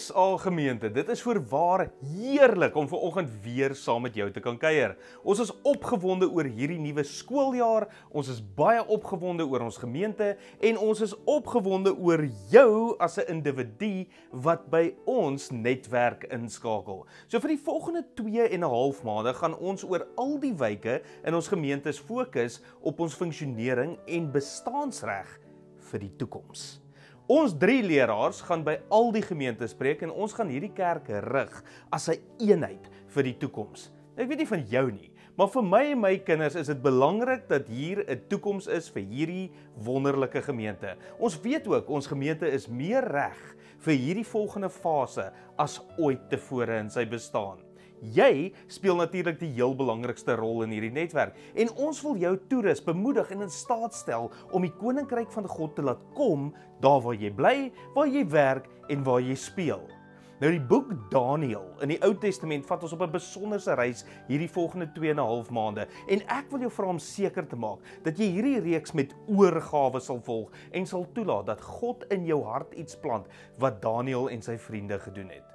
SA gemeente. Dit is voorwaar heerlik om ver oggend weer saam met jou te kan kuier. Ons is opgewonde oor hierdie nuwe skooljaar. Ons is baie opgewonde oor ons gemeente en ons is opgewonde oor jou as 'n individu wat by ons netwerk inskakel. So vir die volgende 2 en 'n half maande gaan ons oor al die wyke in ons gemeente fokus op ons funksionering en bestaansreg vir die toekoms. Ons drie leraars gaan by al die gemeente spreek en ons gaan hierdie kerk rig as 'n een eenheid vir die toekoms. Ek weet nie van jou nie, maar vir my en my kinders is dit belangrik dat hier 'n toekoms is vir hierdie wonderlike gemeente. Ons weet ook ons gemeente is meer reg vir hierdie volgende fase as ooit tevore in sy bestaan. Jy speel natuurlik die heel belangrikste rol in hierdie netwerk en ons wil jou toerus, bemoedig en in staat stel om die koninkryk van God te laat kom daar waar jy bly, waar jy werk en waar jy speel. Nou die boek Daniël in die Ou Testament vat ons op 'n besonderse reis hierdie volgende 2 en 'n half maande en ek wil jou vra om seker te maak dat jy hierdie reeks met oorgawe sal volg en sal toelaat dat God in jou hart iets plant wat Daniël en sy vriende gedoen het.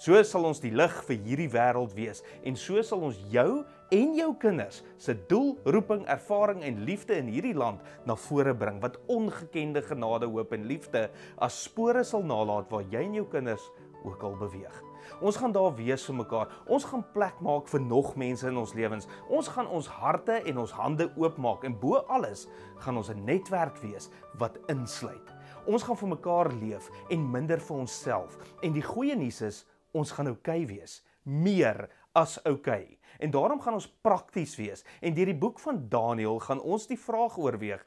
So sal ons die lig vir hierdie wêreld wees en so sal ons jou en jou kinders se doel, roeping, ervaring en liefde in hierdie land na vore bring wat ongekende genade, hoop en liefde as spore sal nalaat waar jy en jou kinders ook al beweeg. Ons gaan daar wees vir mekaar. Ons gaan plek maak vir nog mense in ons lewens. Ons gaan ons harte en ons hande oopmaak en bo alles gaan ons 'n netwerk wees wat insluit. Ons gaan vir mekaar leef en minder vir onsself. En die goeie nuus is, is ons gaan oukei okay wees, meer as oukei. Okay. En daarom gaan ons prakties wees. En deur die boek van Daniël gaan ons die vraag oorweeg: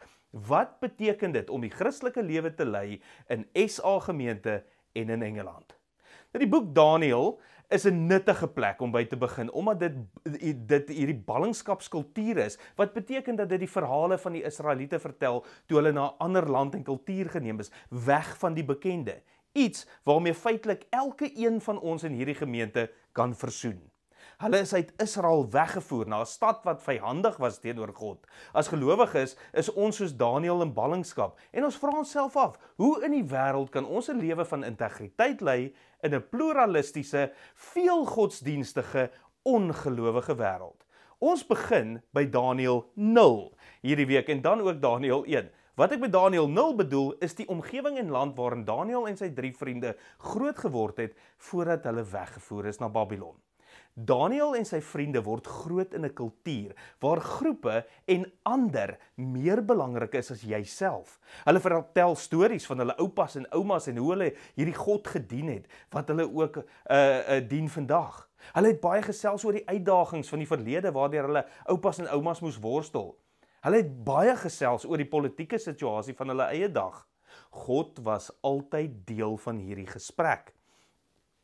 wat beteken dit om die Christelike lewe te lei in SA gemeente en in Engeland? Nou die boek Daniël is 'n nuttige plek om by te begin omdat dit dit hierdie ballingskapskultuur is wat beteken dat dit die verhale van die Israeliete vertel toe hulle na 'n ander land en kultuur geneem is weg van die bekende iets waarmee feitelik elke een van ons in hierdie gemeente kan versoen. Hulle is uit Israel weggevoer na 'n stad wat vyhandig was teenoor God. As gelowiges is, is ons soos Daniël in ballingskap en ons vra onsself af, hoe in die wêreld kan ons 'n lewe van integriteit lei in 'n pluralistiese, veel godsdienstige, ongelowige wêreld? Ons begin by Daniël 0 hierdie week en dan ook Daniël 1. Wat ek met Daniel 0 bedoel is die omgewing en land waarin Daniel en sy drie vriende groot geword het voordat hulle weggevoer is na Babylon. Daniel en sy vriende word groot in 'n kultuur waar groepe en ander meer belangrik is as jouself. Hulle vertel stories van hulle oupas en oumas en hoe hulle hierdie God gedien het wat hulle ook uh, uh dien vandag. Hulle het baie gesels oor die uitdagings van die verlede waardeur hulle oupas en oumas moes worstel. Hulle het baie gesels oor die politieke situasie van hulle eie dag. God was altyd deel van hierdie gesprek.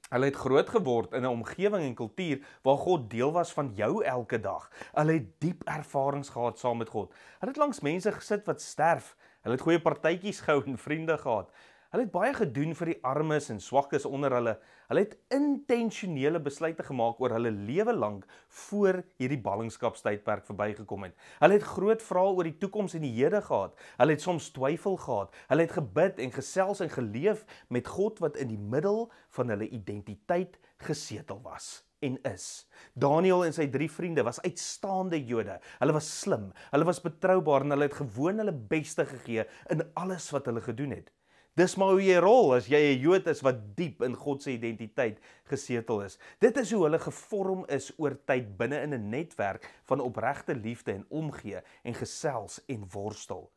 Hulle het groot geword in 'n omgewing en kultuur waar God deel was van jou elke dag. Hulle het diep ervarings gehad saam met God. Hulle het langs mense gesit wat sterf. Hulle het goeie partytjies gehou en vriende gehad. Hulle het baie gedoen vir die armes en swakkes onder hulle. Hulle het intentionele besluite gemaak oor hulle lewe lank voor hierdie ballingskapstydperk verbygekom het. Hulle het groot vrae oor die toekoms en die hede gehad. Hulle het soms twyfel gehad. Hulle het gebid en gesels en geleef met God wat in die middel van hulle identiteit gesetel was en is. Daniel en sy drie vriende was uitstaande Jode. Hulle was slim, hulle was betroubaar en hulle het gewoon hulle beste gegee in alles wat hulle gedoen het. Dis maar hoe jy rol as jy 'n Jood is wat diep in God se identiteit gesetel is. Dit is hoe hulle gevorm is oor tyd binne in 'n netwerk van opregte liefde en omgee en gesels en worstel.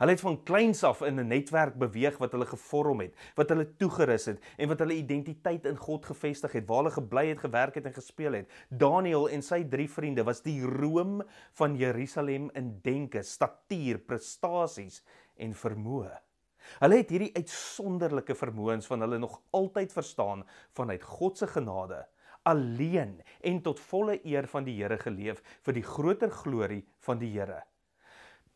Hulle het van kleins af in 'n netwerk beweeg wat hulle gevorm het, wat hulle toegerus het en wat hulle identiteit in God gevestig het, waar hulle gebly het, gewerk het en gespeel het. Daniel en sy drie vriende was die roem van Jerusalem in denke, statuur, prestasies en vermoë. Hulle het hierdie uitsonderlike vermoëns van hulle nog altyd verstaan vanuit God se genade alleen en tot volle eer van die Here geleef vir die groter glorie van die Here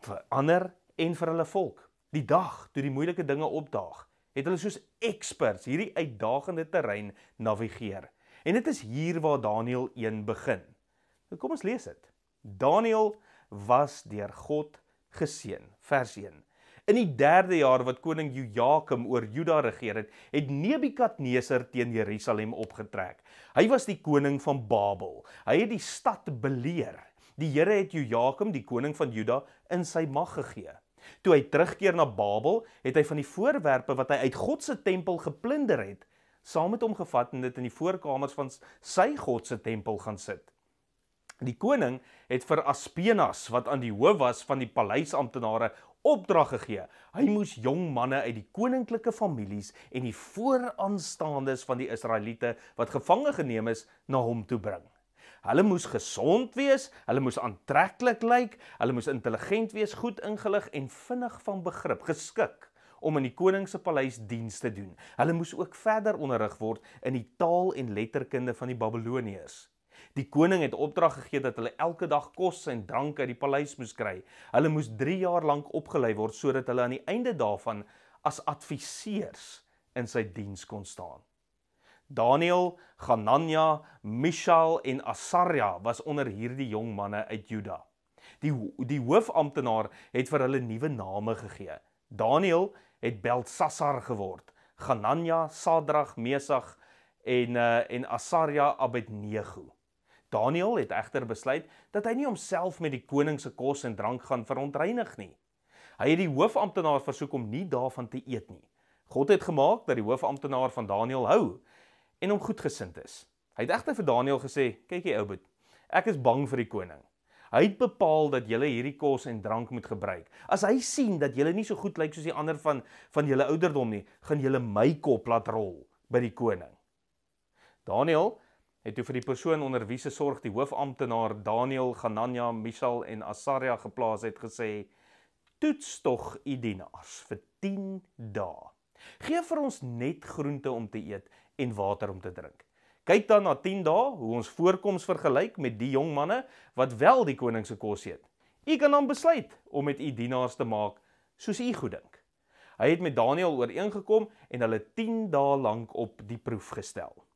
vir ander en vir hulle volk. Die dag toe die moeilike dinge opdaag, het hulle soos eksperts hierdie uitdagende terrein navigeer. En dit is hier waar Daniël 1 begin. Kom ons lees dit. Daniël was deur God geseën. Vers 1. In die 3de jaar wat koning Joakim oor Juda regeer het, het Nebukadneser teen Jerusalem opgetrek. Hy was die koning van Babel. Hy het die stad beleer. Die Here het Joakim, die koning van Juda, in sy mag gegee. Toe hy terugkeer na Babel, het hy van die voorwerpe wat hy uit God se tempel geplunder het, saam met hom gevat en dit in die voorkamers van sy God se tempel gaan sit. Die koning het vir Aspenas wat aan die hoof was van die paleisamptenare opdrag gegee. Hy moes jong manne uit die koninklike families en die vooraanstaandes van die Israeliete wat gevange geneem is na hom toe bring. Hulle moes gesond wees, hulle moes aantreklik lyk, hulle moes intelligent wees, goed ingelig en vinnig van begrip, geskik om in die koning se paleis dienste te doen. Hulle moes ook verder onderrig word in die taal en letterkunde van die Babiloniërs. Die koning het opdrag gegee dat hulle elke dag kos en drank uit die paleis moes kry. Hulle moes 3 jaar lank opgelei word sodat hulle aan die einde daarvan as adviseurs in sy diens kon staan. Daniel, Hanania, Mishael en Asaria was onder hierdie jong manne uit Juda. Die die hoofamptenaar het vir hulle nuwe name gegee. Daniel het Beltsasar geword, Hanania Sadrag Mesag en eh, en Asaria Abednego. Daniël het egter besluit dat hy nie homself met die koning se kos en drank gaan verontreinig nie. Hy het die hoofamptenaar versoek om nie daarvan te eet nie. God het gemaak dat die hoofamptenaar van Daniël hou en hom goedgesind is. Hy het egter vir Daniël gesê: "Kyk hier, ou boet. Ek is bang vir die koning. Hy het bepaal dat jy hierdie kos en drank moet gebruik. As hy sien dat jy nie so goed lyk soos die ander van van julle ouderdom nie, gaan jy my kop laat rol by die koning." Daniël het toe vir die persoon onder wie se sorg die hoofamptenaar Daniel Ganania, Misal en Asaria geplaas het gesê: "Toets tog u dienaars vir 10 dae. Geef vir ons net groente om te eet en water om te drink." Kyk dan na 10 dae hoe ons voorkoms vergelyk met die jong manne wat wel die koning se kos eet. U kan dan besluit om met u dienaars te maak soos u goeddink. Hy het met Daniel ooreengekom en hulle 10 dae lank op die proef gestel.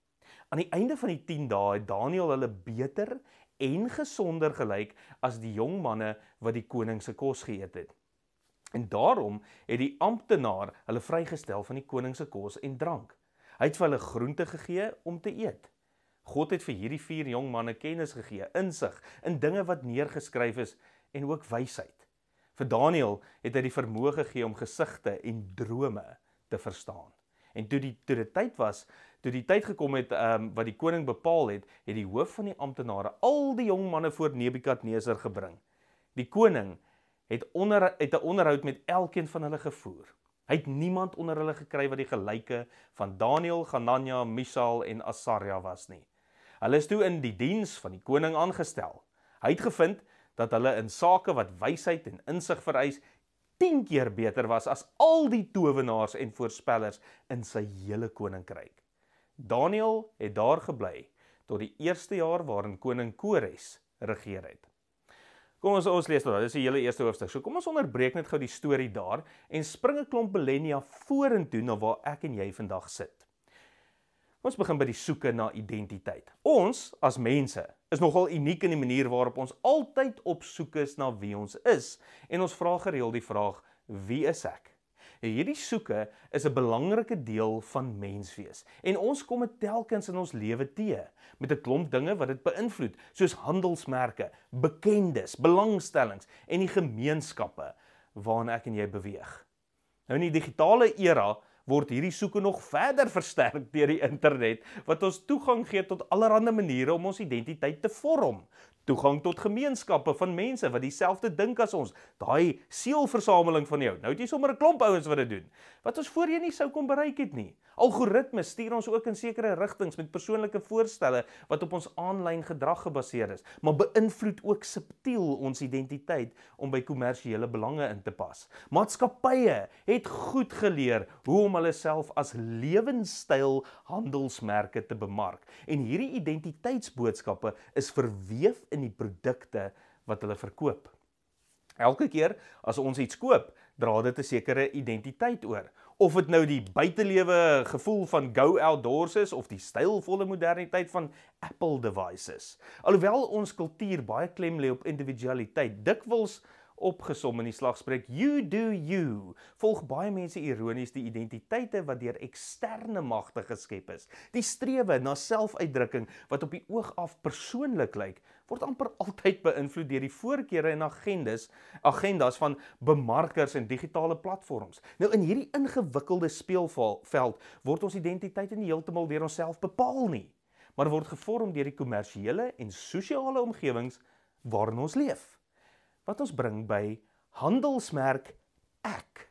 Aan die einde van die 10 dae het Daniël hulle beter en gesonder gelyk as die jong manne wat die koning se kos geëet het. En daarom het die amptenaar hulle vrygestel van die koning se kos en drank. Hy het vir hulle groente gegee om te eet. God het vir hierdie vier jong manne kennis gegee, insig in dinge wat neergeskryf is en ook wysheid. Vir Daniël het hy die vermoë gegee om gesigte en drome te verstaan. En toe die toe dit tyd was toe die tyd gekom het um, wat die koning bepaal het, het die hoof van die amptenare al die jong manne voor Nebukadneser gebring. Die koning het onder het 'n onderhoud met elkeen van hulle gevoer. Hy het niemand onder hulle gekry wat die gelyke van Daniël, Ganania, Misael en Asaria was nie. Hulle is toe in die diens van die koning aangestel. Hy het gevind dat hulle in sake wat wysheid en insig vereis 10 keer beter was as al die towenaars en voorspellers in sy hele koninkryk. Daniel het daar gebly tot die eerste jaar waarin koning Kores regeer het. Kom ons ons lees dit. Nou. Dit is die hele eerste hoofstuk. So kom ons onderbreek net gou die storie daar en spring 'n klomp millennia vorentoe na waar ek en jy vandag sit. Ons begin by die soeke na identiteit. Ons as mense is nogal uniek in die manier waarop ons altyd op soek is na wie ons is en ons vra gereeld die vraag: Wie is ek? Hierdie soeke is 'n belangrike deel van menswees en ons kom dit telkens in ons lewe te met 'n klomp dinge wat dit beïnvloed, soos handelsmerke, bekendes, belangstellings en die gemeenskappe waarin ek en jy beweeg. Nou in die digitale era word hierdie soeke nog verder versterk deur die internet wat ons toegang gee tot allerlei maniere om ons identiteit te vorm, toegang tot gemeenskappe van mense wat dieselfde dink as ons, daai seelversameling van jou. Nou het jy sommer 'n klomp ouens wat dit doen wat ons voorheen nie sou kon bereik het nie. Algoritmes stuur ons ook in sekere rigtings met persoonlike voorstelle wat op ons aanlyn gedrag gebaseer is, maar beïnvloed ook subtiel ons identiteit om by kommersiële belange in te pas. Maatskappye het goed geleer hoe om hulle self as lewenstyl handelsmerke te bemark en hierdie identiteitsboodskappe is verweef in die produkte wat hulle verkoop. Elke keer as ons iets koop, dra dit 'n sekere identiteit oor. Of dit nou die buitelewe gevoel van go outdoors is of die stylvolle moderniteit van Apple devices. Alhoewel ons kultuur baie klem lê op individualiteit, dikwels opgesom in die slagspreuk you do you, volg baie mense ironies die identiteite wat deur eksterne magte geskep is. Die strewe na selfuitdrukking wat op die oog af persoonlik lyk, word amper altyd beïnvloed deur die voorkeure en agendas, agendas van bemarkers en digitale platforms. Nou in hierdie ingewikkelde speelveld word ons identiteit nie heeltemal deur onsself bepaal nie, maar word gevorm deur die kommersiële en sosiale omgewings waarin ons leef. Wat ons bring by handelsmerk ek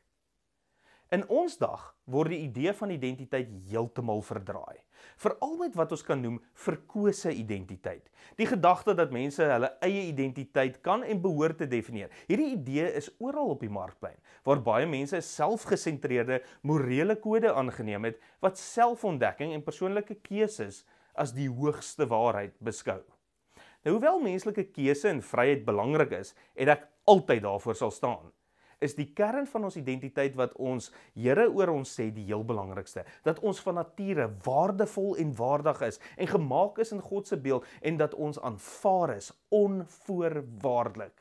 In ons dag word die idee van identiteit heeltemal verdraai. Veral met wat ons kan noem verkose identiteit. Die gedagte dat mense hulle eie identiteit kan en behoort te definieer. Hierdie idee is oral op die markplein waar baie mense selfgesentreerde morele kode aangeneem het wat selfontdekking en persoonlike keuses as die hoogste waarheid beskou. Nou hoewel menslike keuse en vryheid belangrik is, het ek altyd daarvoor sal staan is die kern van ons identiteit wat ons Here oor ons sê die heel belangrikste, dat ons van nature waardevol en waardig is en gemaak is in God se beeld en dat ons aanvaar is onvoorwaardelik.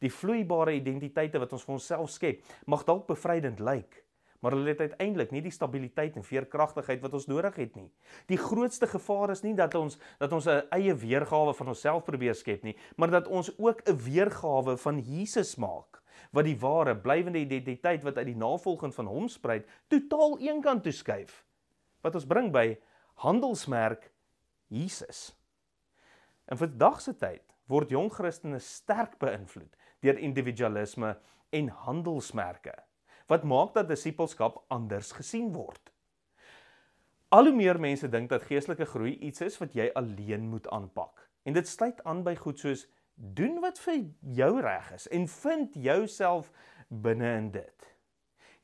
Die vloeibare identiteite wat ons vir onsself skep, mag dalk bevrydend lyk, maar hulle het uiteindelik nie die stabiliteit en veerkragtigheid wat ons nodig het nie. Die grootste gevaar is nie dat ons dat ons 'n eie weergawe van onsself probeer skep nie, maar dat ons ook 'n weergawe van Jesus maak wat die ware blywende identiteit wat uit die navolging van hom spruit, totaal eenkant toe skuif. Wat ons bring by handelsmerk Jesus. In vandag se tyd word jong Christene sterk beïnvloed deur individualisme en handelsmerke wat maak dat disipelskap anders gesien word. Al hoe meer mense dink dat geestelike groei iets is wat jy alleen moet aanpak. En dit sluit aan by goed soos doen wat vir jou reg is en vind jouself binne in dit.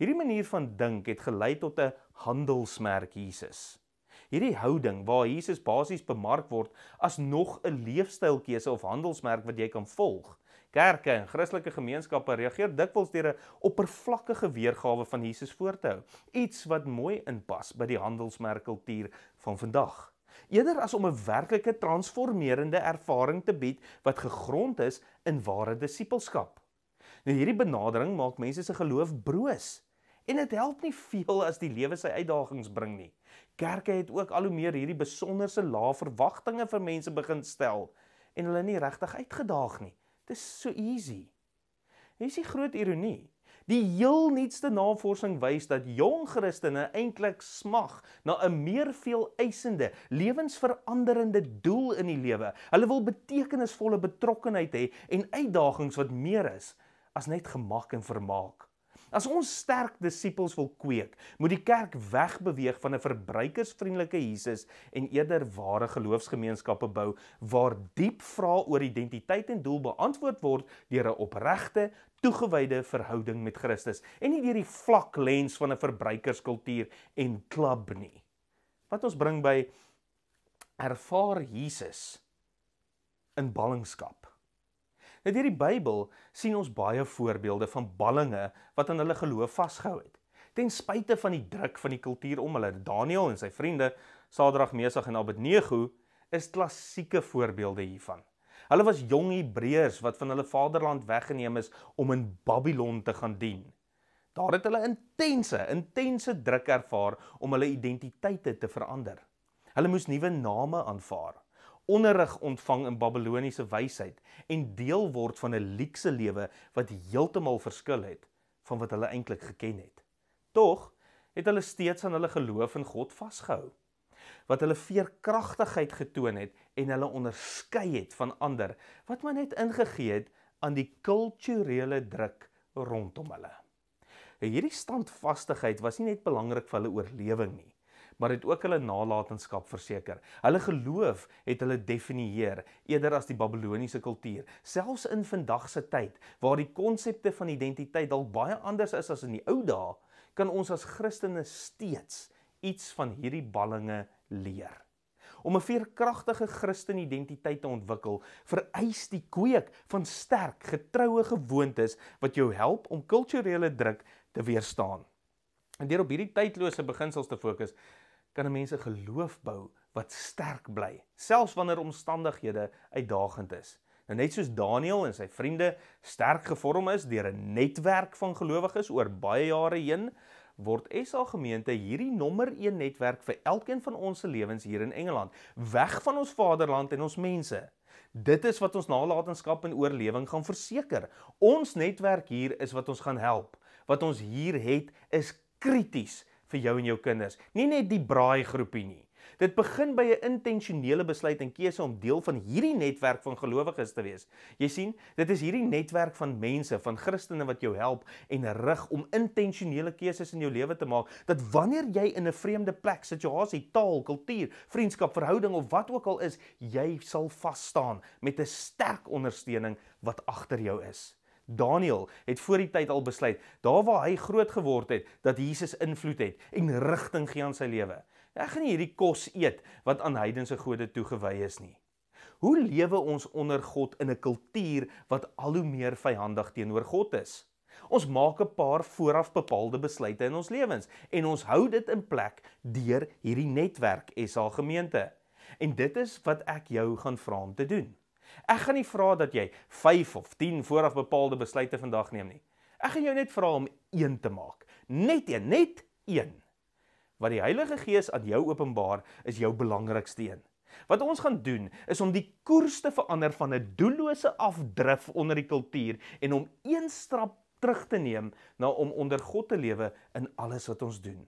Hierdie manier van dink het gelei tot 'n handelsmerk Jesus. Hierdie houding waar Jesus basies bemark word as nog 'n leefstylkeuse of handelsmerk wat jy kan volg. Kerke en Christelike gemeenskappe reageer dikwels deur 'n oppervlakkige weergawe van Jesus voor te hou, iets wat mooi inpas by die handelsmerkkultuur van vandag eerder as om 'n werklike transformerende ervaring te bied wat gegrond is in ware disippelskap. Nou hierdie benadering maak mense se geloof broos en dit help nie veel as die lewe sy uitdagings bring nie. Kerke het ook al hoe meer hierdie besonderse lae verwagtinge vir mense begin stel en hulle nie regtig uitgedaag nie. Dit is so easy. Hier is die groot ironie. Die heel nuutste navorsing wys dat jong Christene eintlik smag na 'n meer veeleisende, lewensveranderende doel in die lewe. Hulle wil betekenisvolle betrokkeheid hê en uitdagings wat meer is as net gemak en vermaak. As ons sterk disippels wil kweek, moet die kerk wegbeweeg van 'n verbruikersvriendelike Jesus en eerder ware geloofsgemeenskappe bou waar diep vrae oor identiteit en doel beantwoord word deur 'n opregte, toegewyde verhouding met Christus en nie deur die vlak lens van 'n verbruikerskultuur en klub nie. Wat ons bring by ervaar Jesus in ballingskap. In hierdie Bybel sien ons baie voorbeelde van ballinge wat aan hulle geloof vasgehou het. Ten spyte van die druk van die kultuur om hulle, Daniël en sy vriende, Sadrag, Mesach en Abednego, is klassieke voorbeelde hiervan. Hulle was jong Hebreërs wat van hulle vaderland weggeneem is om in Babylon te gaan dien. Daar het hulle intense, intense druk ervaar om hulle identiteite te verander. Hulle moes nuwe name aanvaar onderrig ontvang in Babiloniese wysheid en deel word van 'n luukse lewe wat heeltemal verskil het van wat hulle eintlik geken het. Tog het hulle steeds aan hulle geloof in God vasgehou wat hulle veerkragtigheid getoon het en hulle onderskei het van ander wat maar net ingegee het aan die kulturele druk rondom hulle. En hierdie standvastigheid was nie net belangrik vir hulle oorlewing nie, maar het ook hulle nalatenskap verseker. Hulle geloof het hulle definieer eerder as die Babiloniese kultuur. Selfs in vandag se tyd waar die konsepte van identiteit dalk baie anders is as in die ou dae, kan ons as Christene steeds iets van hierdie ballinge leer. Om 'n veerkragtige Christelike identiteit te ontwikkel, vereis die kweek van sterk, getroue gewoontes wat jou help om kulturele druk te weerstaan. En deur op hierdie tydlose beginsels te fokus, kan 'n mens 'n geloof bou wat sterk bly, selfs wanneer omstandighede uitdagend is. Nou net soos Daniël en sy vriende sterk gevorm is deur 'n netwerk van gelowiges oor baie jare heen, word SA gemeente hierdie nommer 1 netwerk vir elkeen van ons se lewens hier in Engeland, weg van ons vaderland en ons mense. Dit is wat ons nalatenskap en oorlewing gaan verseker. Ons netwerk hier is wat ons gaan help. Wat ons hier het is krities vir jou en jou kinders. Nie net die braai groepie nie. Dit begin by 'n intentionele besluit en keuse om deel van hierdie netwerk van gelowiges te wees. Jy sien, dit is hierdie netwerk van mense, van Christene wat jou help en rig om intentionele keuses in jou lewe te maak dat wanneer jy in 'n vreemde plek, situasie, taal, kultuur, vriendskap, verhouding of wat ook al is, jy sal vas staan met 'n sterk ondersteuning wat agter jou is. Daniel het voor die tyd al besluit daar waar hy groot geword het dat Jesus invloed het en rigting gee aan sy lewe. Ek gaan nie hierdie kos eet wat aan heidense gode toegewy is nie. Hoe lewe ons onder God in 'n kultuur wat al hoe meer vyandig teenoor God is? Ons maak 'n paar vooraf bepaalde besluite in ons lewens en ons hou dit in plek deur hierdie netwerk SA gemeente. En dit is wat ek jou gaan vra om te doen. Ek gaan nie vra dat jy 5 of 10 vooraf bepaalde besluite vandag neem nie. Ek gaan jou net vra om een te maak. Net een, net een. Wat die Heilige Gees aan jou openbaar, is jou belangrikste een. Wat ons gaan doen, is om die koers te verander van 'n doellose afdrif onder die kultuur en om een stap terug te neem na om onder God te lewe in alles wat ons doen.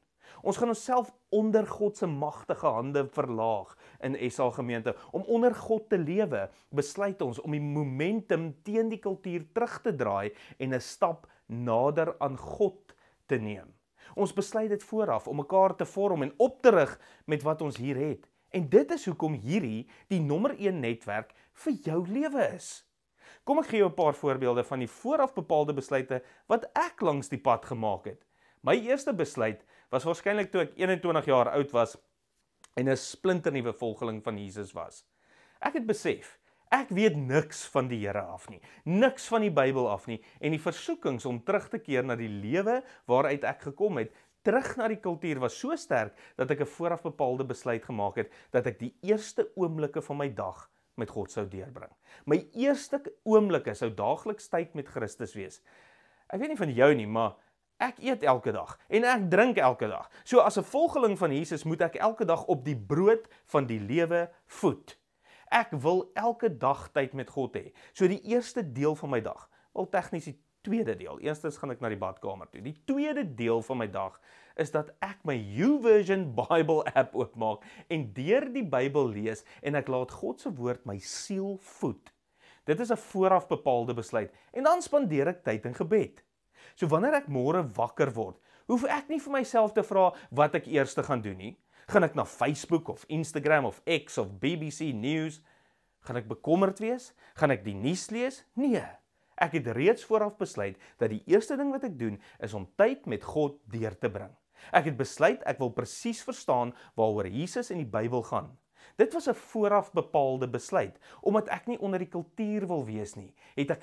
Ons gaan onsself onder God se magtige hande verlaag in SA gemeente. Om onder God te lewe, besluit ons om die momentum teen die kultuur terug te draai en 'n stap nader aan God te neem. Ons besluit dit vooraf om mekaar te vorm en op te rig met wat ons hier het. En dit is hoekom hierdie die nommer 1 netwerk vir jou lewe is. Kom ek gee jou 'n paar voorbeelde van die voorafbepaalde besluite wat ek langs die pad gemaak het. My eerste besluit was waarskynlik toe ek 21 jaar oud was en 'n splinternuwe volgeling van Jesus was. Ek het besef Ek weet niks van die Here af nie, niks van die Bybel af nie en die versoekings om terug te keer na die lewe waaruit ek gekom het, terug na die kultuur was so sterk dat ek 'n voorafbepaalde besluit gemaak het dat ek die eerste oomblikke van my dag met God sou deurbring. My eerste oomblikke sou daagliks tyd met Christus wees. Ek weet nie van jou nie, maar Ek eet elke dag en ek drink elke dag. So as 'n volgeling van Jesus moet ek elke dag op die brood van die lewe voed. Ek wil elke dag tyd met God hê. So die eerste deel van my dag, wel tegnies die tweede deel. Eerstens gaan ek na die badkamer toe. Die tweede deel van my dag is dat ek my YouVersion Bible app oopmaak en deur die Bybel lees en ek laat God se woord my siel voed. Dit is 'n voorafbepaalde besluit en dan spandeer ek tyd in gebed. So wanneer ek môre wakker word, hoef ek nie vir myself te vra wat ek eers te gaan doen nie. Gaan ek na Facebook of Instagram of X of BBC News? Gaan ek bekommerd wees? Gaan ek die nuus lees? Nee. Ek het reeds vooraf besluit dat die eerste ding wat ek doen is om tyd met God deur te bring. Ek het besluit ek wil presies verstaan waaroor Jesus in die Bybel gaan. Dit was 'n vooraf bepaalde besluit. Omdat ek nie onder die kultuur wil wees nie, het ek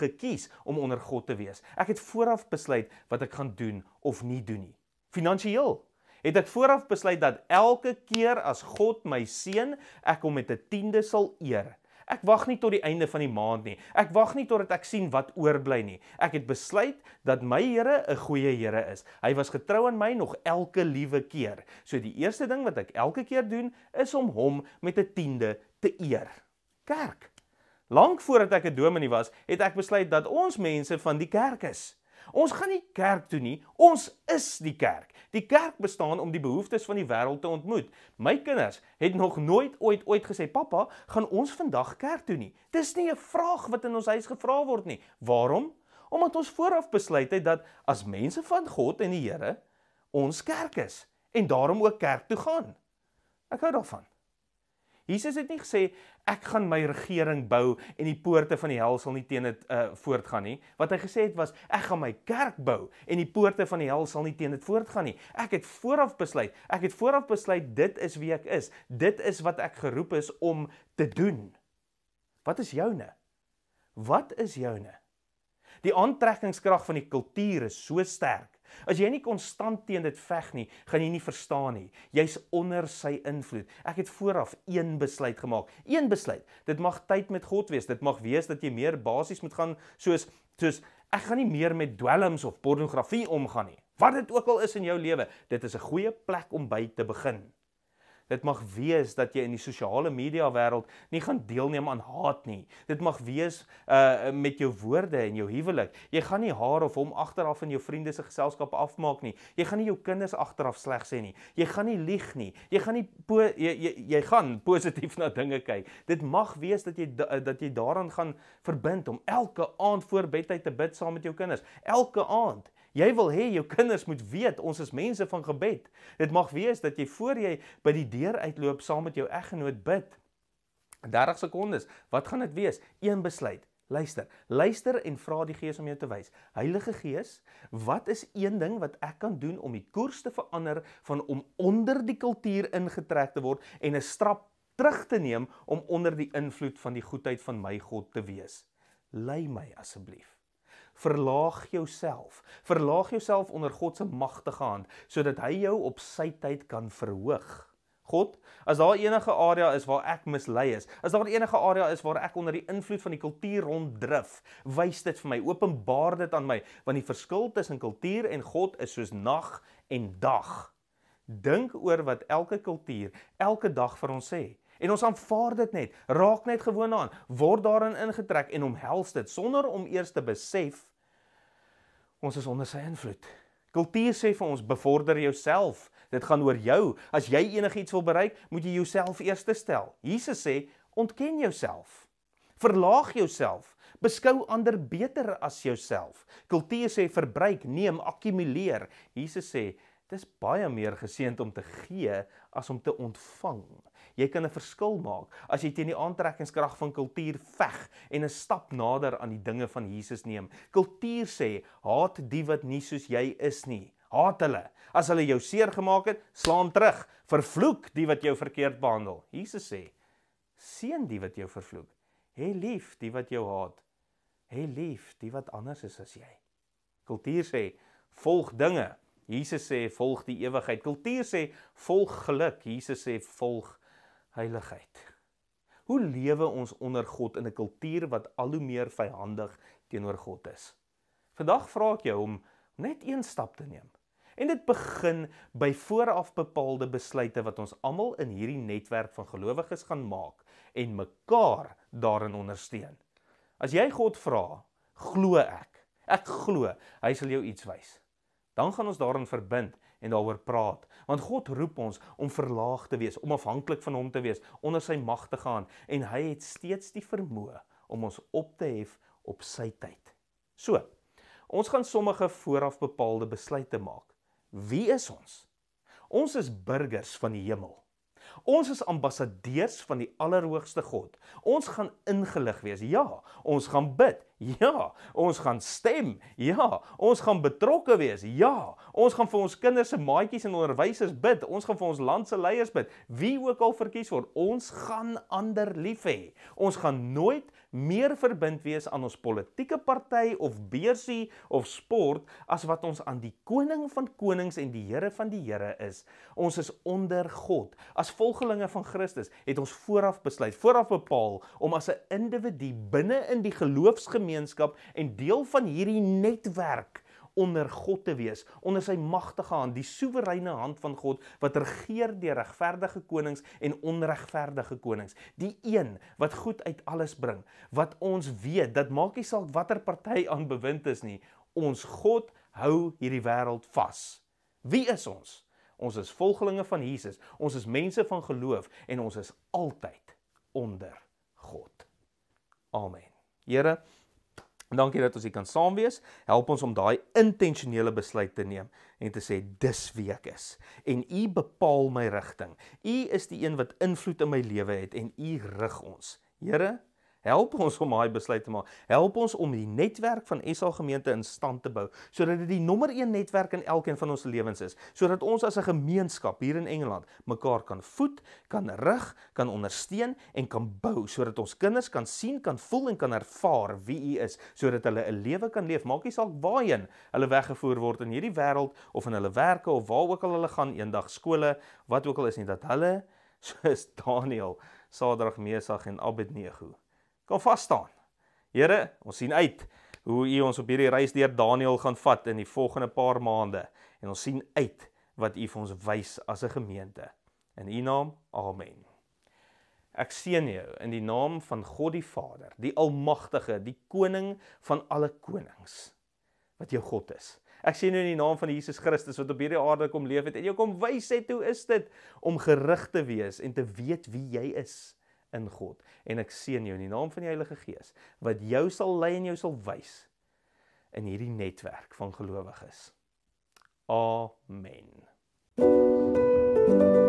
gekies om onder God te wees. Ek het vooraf besluit wat ek gaan doen of nie doen nie. Finansieel het ek vooraf besluit dat elke keer as God my seën, ek hom met 'n tiende sal eer. Ek wag nie tot die einde van die maand nie. Ek wag nie totdat ek sien wat oorbly nie. Ek het besluit dat my Here 'n goeie Here is. Hy was getrou aan my nog elke liewe keer. So die eerste ding wat ek elke keer doen, is om hom met 'n tiende te eer. Kerk. Lank voordat ek 'n dominee was, het ek besluit dat ons mense van die kerk is. Ons gaan nie kerk toe nie, ons is die kerk. Die kerk bestaan om die behoeftes van die wêreld te ontmoet. My kinders het nog nooit ooit ooit gesê, "Pappa, gaan ons vandag kerk toe nie?" Dis nie 'n vraag wat in ons huis gevra word nie. Waarom? Omdat ons vooraf besluit het dat as mense van God en die Here ons kerk is en daarom ook kerk toe gaan. Ek hou daarvan. Jesus het nie gesê ek gaan my regering bou en die poorte van die hel sal nie teen dit uh, voortgaan nie. Wat hy gesê het was ek gaan my kerk bou en die poorte van die hel sal nie teen dit voortgaan nie. Ek het vooraf besluit, ek het vooraf besluit dit is wie ek is. Dit is wat ek geroep is om te doen. Wat is joune? Wat is joune? Die aantrekkingskrag van die kultuur is so sterk As jy nie konstant teen dit veg nie, gaan jy nie verstaan nie. Jy's onder sy invloed. Ek het vooraf een besluit gemaak. Een besluit. Dit mag tyd met God wees. Dit mag wees dat jy meer basies moet gaan soos soos ek gaan nie meer met dwelms of pornografie omgaan nie. Wat dit ook al is in jou lewe, dit is 'n goeie plek om by te begin. Dit mag wees dat jy in die sosiale media wêreld nie gaan deelneem aan haat nie. Dit mag wees uh met jou woorde en jou huwelik. Jy gaan nie haar of hom agteraf in jou vriende se geselskap afmaak nie. Jy gaan nie jou kinders agteraf sleg sê nie. Jy gaan nie lieg nie. Jy gaan nie jy, jy jy gaan positief na dinge kyk. Dit mag wees dat jy dat jy daaraan gaan verbind om elke aand voor bedtyd te bid saam met jou kinders. Elke aand Jy wil hê jou kinders moet weet ons is mense van gebed. Dit mag wees dat jy voor jy by die deur uitloop saam met jou eggenoot bid. 30 sekondes. Wat gaan dit wees? Een besluit. Luister. Luister en vra die Gees om jou te wys. Heilige Gees, wat is een ding wat ek kan doen om die koers te verander van om onder die kultuur ingetrek te word en 'n stap terug te neem om onder die invloed van die goedheid van my God te wees? Lei my asseblief verlaag jouself. Verlaag jouself onder God se magtige hand sodat hy jou op sy tyd kan verhoog. God, as daar enige area is waar ek mislei is, as daar enige area is waar ek onder die invloed van die kultuur ronddryf, wys dit vir my, openbaar dit aan my, want die verskil tussen kultuur en God is soos nag en dag. Dink oor wat elke kultuur elke dag vir ons sê. He. En ons aanvaar dit net, raak net gewoon aan, word daarin ingetrek en omhels dit sonder om eers te besef ons is onder sy invloed. Kultuur sê vir ons bevorder jouself. Dit gaan oor jou. As jy enigiets wil bereik, moet jy jouself eers stel. Jesus sê, ontken jouself. Verlaag jouself. Beskou ander beter as jouself. Kultuur sê verbruik, neem, akkumuleer. Jesus sê, dis baie meer geseend om te gee as om te ontvang jy kan 'n verskil maak as jy teen die aantrekkingskrag van kultuur veg en 'n stap nader aan die dinge van Jesus neem. Kultuur sê: "Haat die wat nie soos jy is nie." Haat hulle. As hulle jou seer gemaak het, slaam terug. Vervloek die wat jou verkeerd behandel. Jesus sê: "Seën die wat jou vervloek. Hê lief die wat jou haat. Hê lief die wat anders is as jy." Kultuur sê: "Volg dinge." Jesus sê: "Volg die ewigheid." Kultuur sê: "Volg geluk." Jesus sê: "Volg heiligheid. Hoe lewe ons onder God in 'n kultuur wat al hoe meer vyandig teenoor God is? Vandag vra ek jou om net een stap te neem. En dit begin by vooraf bepaalde besluite wat ons almal in hierdie netwerk van gelowiges gaan maak en mekaar daarin ondersteun. As jy God vra, glo ek. Ek glo hy sal jou iets wys. Dan gaan ons daarin verbind en daaroor praat. Want God roep ons om verlaag te wees, om afhanklik van hom te wees, onder sy mag te gaan en hy het steeds die vermoë om ons op te hef op sy tyd. So, ons gaan sommige vooraf bepaalde besluite maak. Wie is ons? Ons is burgers van die hemel. Ons is ambassadeurs van die Allerhoogste God. Ons gaan ingelig wees. Ja, ons gaan bid. Ja, ons gaan stem. Ja, ons gaan betrokke wees. Ja, ons gaan vir ons kinders se maatjies en onderwysers bid. Ons gaan vir ons land se leiers bid. Wie ook al verkies word, ons gaan ander lief hê. Ons gaan nooit meer verbind wees aan ons politieke party of beursie of sport as wat ons aan die koning van konings en die Here van die Here is. Ons is onder God. As volgelinge van Christus het ons vooraf besluit, vooraf bepaal om as 'n individu binne in die geloofs gemeenskap en deel van hierdie netwerk onder God te wees, onder sy magtige hand, die soewereine hand van God wat regeer deur regverdige konings en onregverdige konings. Die een wat goed uit alles bring, wat ons weet dat maak nie saak watter party aan bewind is nie, ons God hou hierdie wêreld vas. Wie is ons? Ons is volgelinge van Jesus. Ons is mense van geloof en ons is altyd onder God. Amen. Here Dankie dat ons hier kan saam wees. Help ons om daai intentionele besluit te neem en te sê dis wie ek is en U bepaal my rigting. U is die een wat invloed in my lewe het en U rig ons. Here, Help ons om daai besluit te maak. Help ons om die netwerk van SA gemeente in stand te bou sodat dit die nommer 1 netwerk in elkeen van ons lewens is, sodat ons as 'n gemeenskap hier in Engeland mekaar kan voed, kan rig, kan ondersteun en kan bou sodat ons kinders kan sien, kan voel en kan ervaar wie U is, sodat hulle 'n lewe kan leef, maak nie saak waarheen hulle weggevoer word in hierdie wêreld of in hulle werke of waar ook al hulle gaan eendag skole, wat ook al is nie dat hulle soos Daniel, Sadrag, Mesach en Abednego kan vas staan. Here, ons sien uit hoe U ons op hierdie reis deur Daniël gaan vat in die volgende paar maande en ons sien uit wat U vir ons wys as 'n gemeente. In U naam. Amen. Ek seën jou in die naam van God die Vader, die Almagtige, die koning van alle konings wat jou God is. Ek sien nou in die naam van Jesus Christus wat op hierdie aarde kom leef het en jy kom wys het hoe is dit om gerig te wees en te weet wie jy is in God en ek seën jou in die naam van die Heilige Gees wat jou sal lei en jou sal wys in hierdie netwerk van gelowiges. Amen. Thank you.